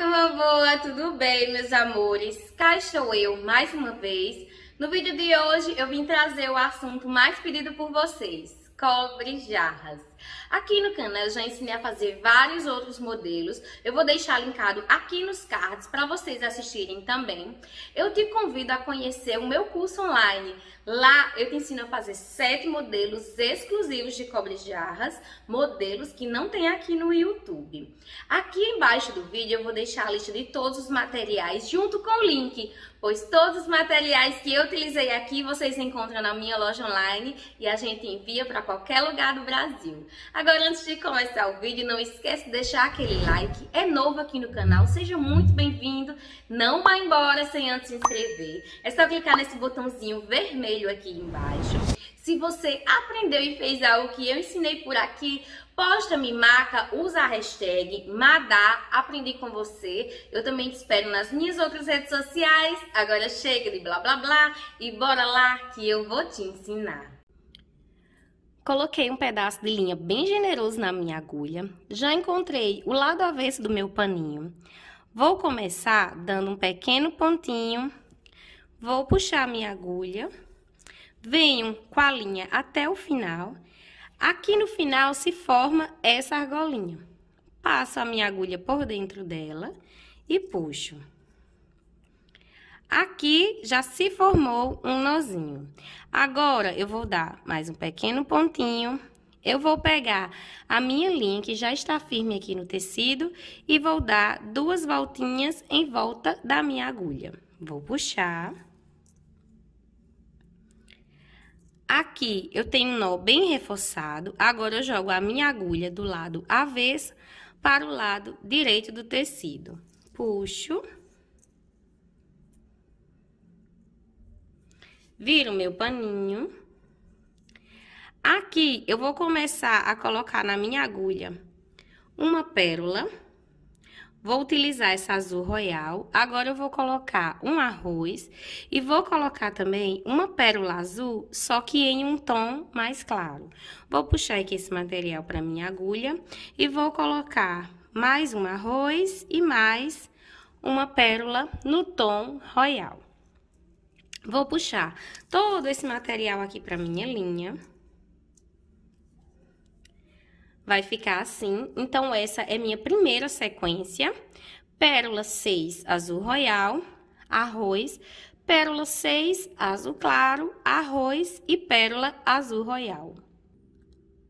turma boa, tudo bem, meus amores? Cá estou eu mais uma vez. No vídeo de hoje eu vim trazer o assunto mais pedido por vocês, cobre jarras. Aqui no canal eu já ensinei a fazer vários outros modelos, eu vou deixar linkado aqui nos cards para vocês assistirem também. Eu te convido a conhecer o meu curso online, Lá eu te ensino a fazer sete modelos exclusivos de cobre jarras, modelos que não tem aqui no YouTube. Aqui embaixo do vídeo eu vou deixar a lista de todos os materiais junto com o link, pois todos os materiais que eu utilizei aqui vocês encontram na minha loja online e a gente envia para qualquer lugar do Brasil. Agora antes de começar o vídeo, não esquece de deixar aquele like. É novo aqui no canal, seja muito bem-vindo. Não vá embora sem antes se inscrever. É só clicar nesse botãozinho vermelho e-mail aqui embaixo. Se você aprendeu e fez algo que eu ensinei por aqui, posta, me marca, usa a hashtag Madá, aprendi com você. Eu também te espero nas minhas outras redes sociais. Agora chega de blá blá blá e bora lá que eu vou te ensinar. Coloquei um pedaço de linha bem generoso na minha agulha. Já encontrei o lado avesso do meu paninho. Vou começar dando um pequeno pontinho. Vou puxar minha agulha venham com a linha até o final. Aqui no final se forma essa argolinha. Passo a minha agulha por dentro dela e puxo. Aqui já se formou um nozinho. Agora, eu vou dar mais um pequeno pontinho. Eu vou pegar a minha linha que já está firme aqui no tecido e vou dar duas voltinhas em volta da minha agulha. Vou puxar. Aqui eu tenho um nó bem reforçado, agora eu jogo a minha agulha do lado avesso para o lado direito do tecido. Puxo. Viro meu paninho. Aqui eu vou começar a colocar na minha agulha uma pérola. Vou utilizar essa azul royal. Agora eu vou colocar um arroz e vou colocar também uma pérola azul, só que em um tom mais claro. Vou puxar aqui esse material para minha agulha e vou colocar mais um arroz e mais uma pérola no tom royal. Vou puxar todo esse material aqui para minha linha vai ficar assim. Então, essa é minha primeira sequência. Pérola 6, azul royal, arroz. Pérola 6, azul claro, arroz e pérola azul royal.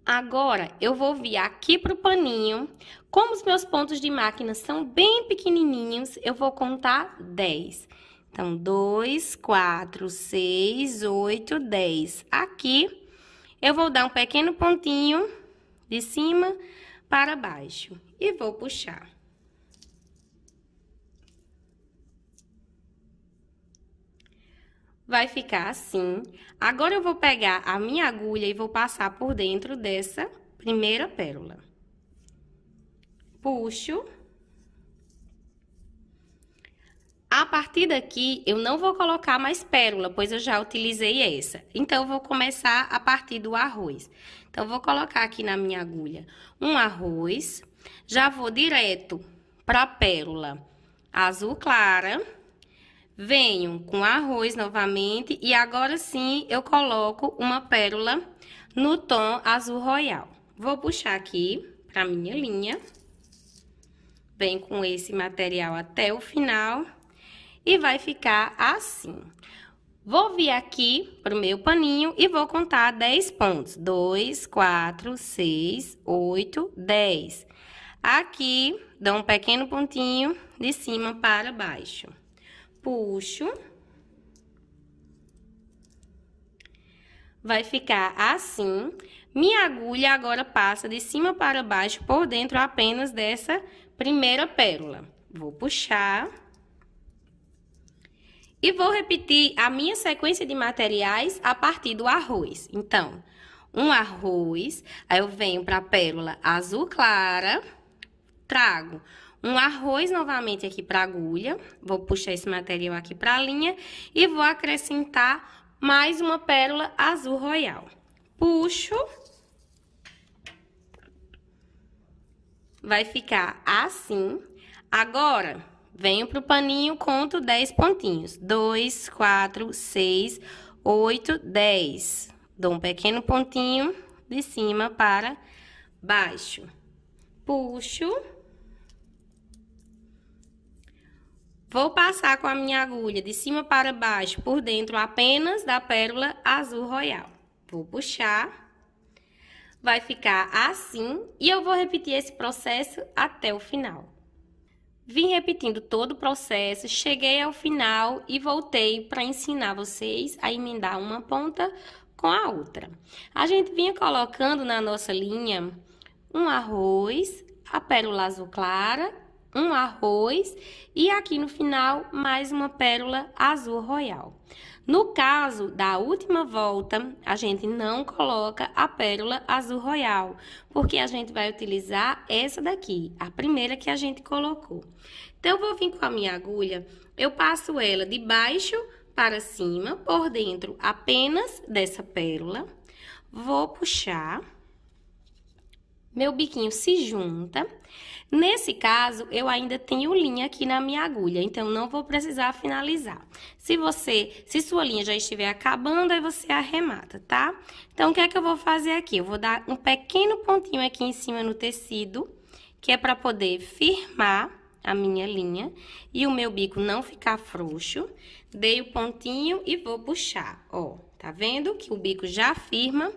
Agora, eu vou vir aqui pro paninho. Como os meus pontos de máquina são bem pequenininhos, eu vou contar 10. Então, 2, 4, 6, 8, 10. Aqui, eu vou dar um pequeno pontinho de cima para baixo e vou puxar. Vai ficar assim. Agora eu vou pegar a minha agulha e vou passar por dentro dessa primeira pérola. Puxo. partir daqui eu não vou colocar mais pérola, pois eu já utilizei essa. Então, eu vou começar a partir do arroz. Então, vou colocar aqui na minha agulha um arroz, já vou direto para a pérola azul clara, venho com arroz novamente e agora sim eu coloco uma pérola no tom azul royal. Vou puxar aqui para minha linha, venho com esse material até o final e vai ficar assim. Vou vir aqui pro meu paninho e vou contar 10 pontos. 2, 4, 6, 8, 10. Aqui, dou um pequeno pontinho de cima para baixo. Puxo. Vai ficar assim. Minha agulha agora passa de cima para baixo por dentro apenas dessa primeira pérola. Vou puxar. E vou repetir a minha sequência de materiais a partir do arroz. Então, um arroz, aí eu venho para a pérola azul clara, trago um arroz novamente aqui para agulha, vou puxar esse material aqui para a linha e vou acrescentar mais uma pérola azul royal. Puxo. Vai ficar assim. Agora, Venho pro paninho, conto 10 pontinhos. 2, 4, 6, 8, 10. Dou um pequeno pontinho de cima para baixo. Puxo. Vou passar com a minha agulha de cima para baixo por dentro apenas da pérola azul royal. Vou puxar. Vai ficar assim e eu vou repetir esse processo até o final. Vim repetindo todo o processo, cheguei ao final e voltei para ensinar vocês a emendar uma ponta com a outra. A gente vinha colocando na nossa linha um arroz, a pérola azul clara, um arroz e aqui no final mais uma pérola azul royal. No caso da última volta, a gente não coloca a pérola azul royal, porque a gente vai utilizar essa daqui, a primeira que a gente colocou. Então, eu vou vir com a minha agulha, eu passo ela de baixo para cima, por dentro apenas dessa pérola, vou puxar meu biquinho se junta. Nesse caso, eu ainda tenho linha aqui na minha agulha, então não vou precisar finalizar. Se você, se sua linha já estiver acabando, aí você arremata, tá? Então, o que é que eu vou fazer aqui? Eu vou dar um pequeno pontinho aqui em cima no tecido, que é para poder firmar a minha linha e o meu bico não ficar frouxo. Dei o pontinho e vou puxar, ó. Tá vendo que o bico já firma?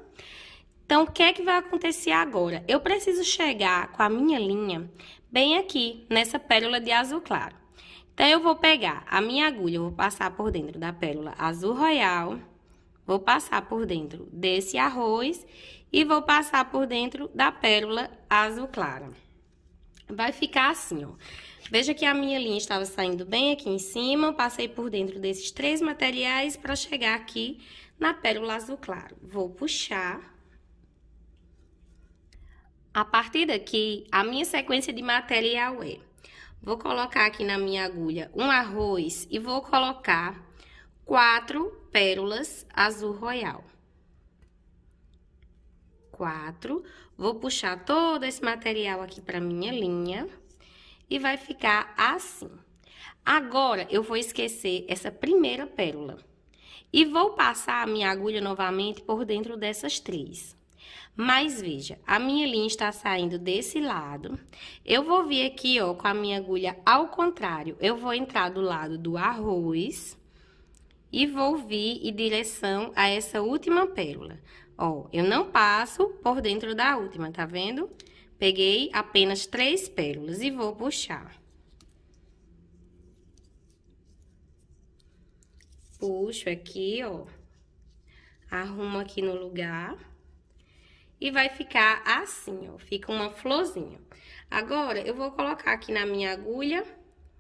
Então, o que é que vai acontecer agora? Eu preciso chegar com a minha linha bem aqui, nessa pérola de azul claro. Então, eu vou pegar a minha agulha, vou passar por dentro da pérola azul royal, vou passar por dentro desse arroz e vou passar por dentro da pérola azul clara. Vai ficar assim, ó. Veja que a minha linha estava saindo bem aqui em cima, passei por dentro desses três materiais para chegar aqui na pérola azul claro. Vou puxar a partir daqui, a minha sequência de material é: vou colocar aqui na minha agulha um arroz e vou colocar quatro pérolas azul royal. Quatro. Vou puxar todo esse material aqui para minha linha e vai ficar assim. Agora, eu vou esquecer essa primeira pérola. E vou passar a minha agulha novamente por dentro dessas três. Mas veja, a minha linha está saindo desse lado. Eu vou vir aqui, ó, com a minha agulha ao contrário. Eu vou entrar do lado do arroz e vou vir em direção a essa última pérola. Ó, eu não passo por dentro da última, tá vendo? Peguei apenas três pérolas e vou puxar. Puxo aqui, ó. Arrumo aqui no lugar e vai ficar assim, ó, fica uma florzinha. Agora, eu vou colocar aqui na minha agulha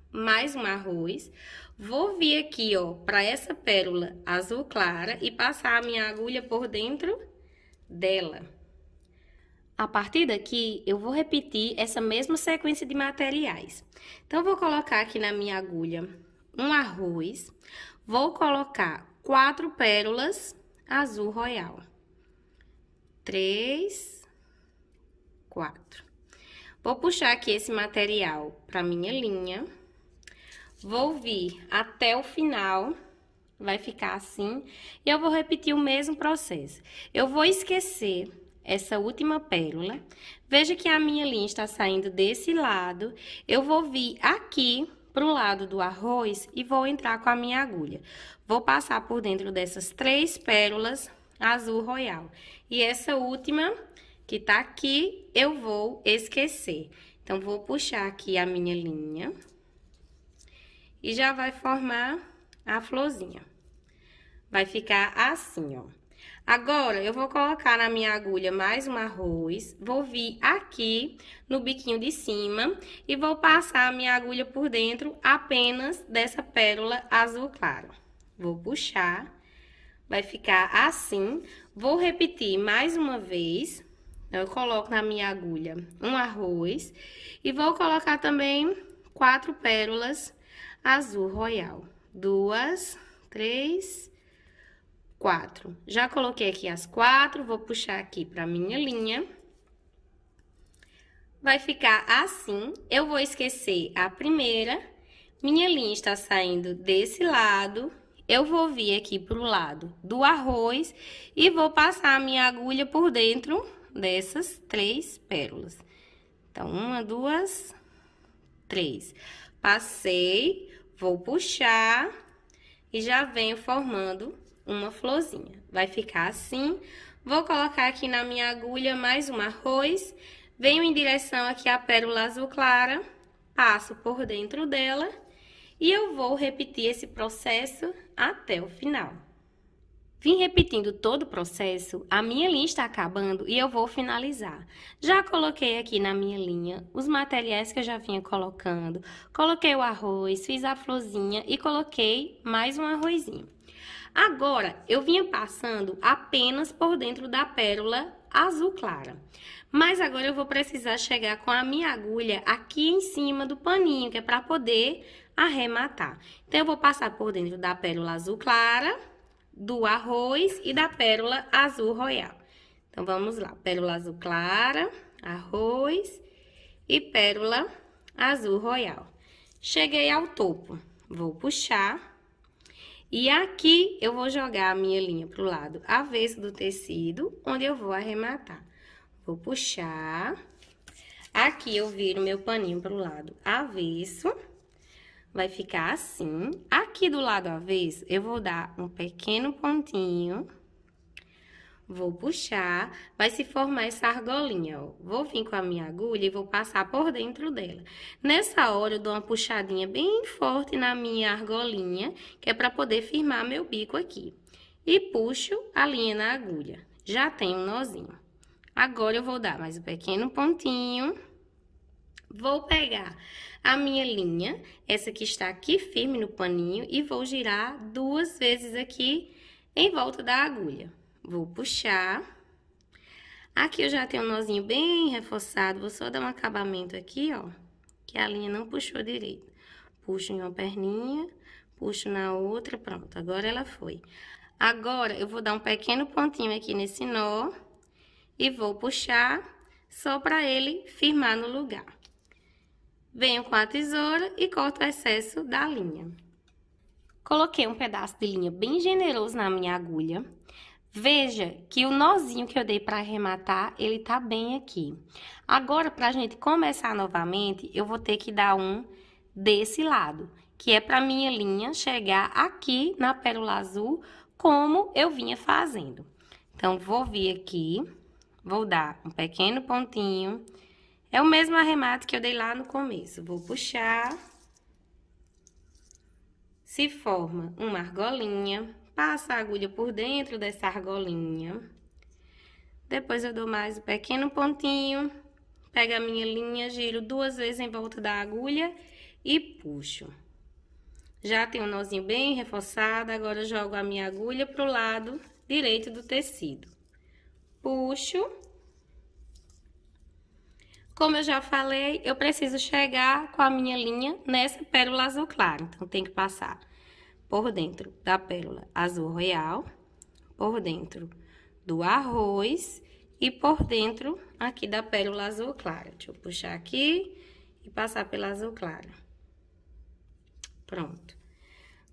mais um arroz, vou vir aqui, ó, para essa pérola azul clara e passar a minha agulha por dentro dela. A partir daqui, eu vou repetir essa mesma sequência de materiais. Então, vou colocar aqui na minha agulha um arroz, vou colocar quatro pérolas azul royal três, quatro. Vou puxar aqui esse material pra minha linha. Vou vir até o final, vai ficar assim. E eu vou repetir o mesmo processo. Eu vou esquecer essa última pérola. Veja que a minha linha está saindo desse lado. Eu vou vir aqui para o lado do arroz e vou entrar com a minha agulha. Vou passar por dentro dessas três pérolas azul royal. E essa última, que tá aqui, eu vou esquecer. Então, vou puxar aqui a minha linha. E já vai formar a florzinha. Vai ficar assim, ó. Agora, eu vou colocar na minha agulha mais um arroz, vou vir aqui no biquinho de cima e vou passar a minha agulha por dentro apenas dessa pérola azul claro. Vou puxar Vai ficar assim. Vou repetir mais uma vez. Então, eu coloco na minha agulha um arroz e vou colocar também quatro pérolas azul royal. Duas, três, quatro. Já coloquei aqui as quatro, vou puxar aqui pra minha linha. Vai ficar assim, eu vou esquecer a primeira. Minha linha está saindo desse lado eu vou vir aqui para o lado do arroz e vou passar a minha agulha por dentro dessas três pérolas. Então, uma, duas, três. Passei, vou puxar e já venho formando uma florzinha. Vai ficar assim. Vou colocar aqui na minha agulha mais um arroz. Venho em direção aqui à pérola azul clara, passo por dentro dela e eu vou repetir esse processo até o final. Vim repetindo todo o processo, a minha linha está acabando e eu vou finalizar. Já coloquei aqui na minha linha os materiais que eu já vinha colocando, coloquei o arroz, fiz a florzinha e coloquei mais um arrozinho. Agora, eu vinha passando apenas por dentro da pérola azul clara. Mas agora eu vou precisar chegar com a minha agulha aqui em cima do paninho, que é para poder arrematar. Então, eu vou passar por dentro da pérola azul clara, do arroz e da pérola azul royal. Então, vamos lá. Pérola azul clara, arroz e pérola azul royal. Cheguei ao topo. Vou puxar e aqui eu vou jogar a minha linha pro lado avesso do tecido, onde eu vou arrematar. Vou puxar. Aqui eu viro meu paninho pro lado avesso. Vai ficar assim. Aqui do lado avesso, eu vou dar um pequeno pontinho... Vou puxar, vai se formar essa argolinha, ó. Vou vir com a minha agulha e vou passar por dentro dela. Nessa hora, eu dou uma puxadinha bem forte na minha argolinha, que é para poder firmar meu bico aqui. E puxo a linha na agulha. Já tem um nozinho. Agora, eu vou dar mais um pequeno pontinho. Vou pegar a minha linha, essa que está aqui firme no paninho, e vou girar duas vezes aqui em volta da agulha. Vou puxar. Aqui eu já tenho um nozinho bem reforçado, vou só dar um acabamento aqui, ó, que a linha não puxou direito. Puxo em uma perninha, puxo na outra, pronto, agora ela foi. Agora, eu vou dar um pequeno pontinho aqui nesse nó e vou puxar só para ele firmar no lugar. Venho com a tesoura e corto o excesso da linha. Coloquei um pedaço de linha bem generoso na minha agulha. Veja que o nozinho que eu dei para arrematar, ele tá bem aqui. Agora, para a gente começar novamente, eu vou ter que dar um desse lado, que é para minha linha chegar aqui na pérola azul, como eu vinha fazendo. Então, vou vir aqui, vou dar um pequeno pontinho. É o mesmo arremate que eu dei lá no começo. Vou puxar. Se forma uma argolinha. Passa a agulha por dentro dessa argolinha. Depois eu dou mais um pequeno pontinho. Pego a minha linha, giro duas vezes em volta da agulha e puxo. Já tem um nozinho bem reforçado, agora jogo a minha agulha pro lado direito do tecido. Puxo. Como eu já falei, eu preciso chegar com a minha linha nessa pérola azul claro, então tem que passar por dentro da pérola azul real, por dentro do arroz e por dentro aqui da pérola azul clara. Deixa eu puxar aqui e passar pela azul clara. Pronto.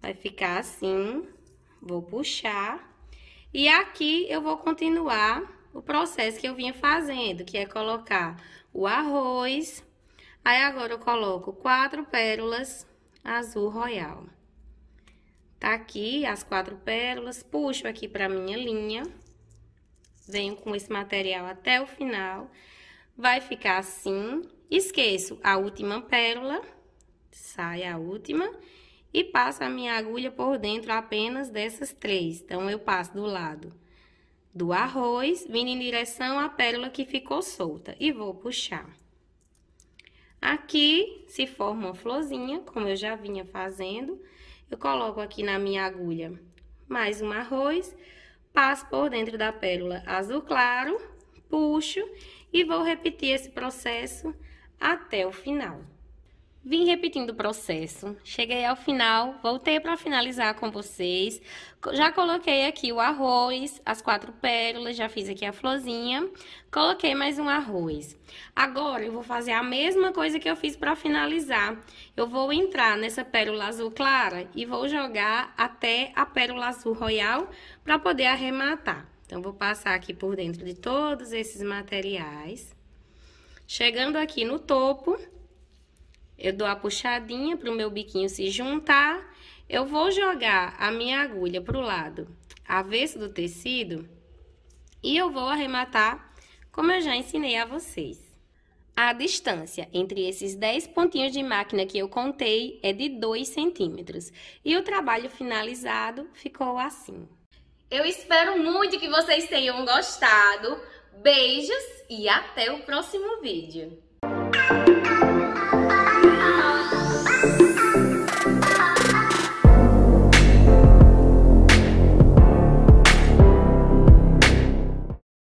Vai ficar assim, vou puxar. E aqui eu vou continuar o processo que eu vinha fazendo, que é colocar o arroz. Aí agora eu coloco quatro pérolas azul royal. Tá aqui as quatro pérolas, puxo aqui pra minha linha, venho com esse material até o final, vai ficar assim, esqueço a última pérola, sai a última, e passo a minha agulha por dentro apenas dessas três. Então, eu passo do lado do arroz, vindo em direção à pérola que ficou solta e vou puxar. Aqui se forma uma florzinha, como eu já vinha fazendo, eu coloco aqui na minha agulha mais um arroz, passo por dentro da pérola azul claro, puxo e vou repetir esse processo até o final. Vim repetindo o processo, cheguei ao final, voltei para finalizar com vocês. Já coloquei aqui o arroz, as quatro pérolas, já fiz aqui a florzinha. Coloquei mais um arroz. Agora, eu vou fazer a mesma coisa que eu fiz para finalizar. Eu vou entrar nessa pérola azul clara e vou jogar até a pérola azul royal para poder arrematar. Então, vou passar aqui por dentro de todos esses materiais. Chegando aqui no topo, eu dou a puxadinha para o meu biquinho se juntar, eu vou jogar a minha agulha para o lado avesso do tecido e eu vou arrematar como eu já ensinei a vocês. A distância entre esses 10 pontinhos de máquina que eu contei é de 2 centímetros. E o trabalho finalizado ficou assim. Eu espero muito que vocês tenham gostado. Beijos e até o próximo vídeo.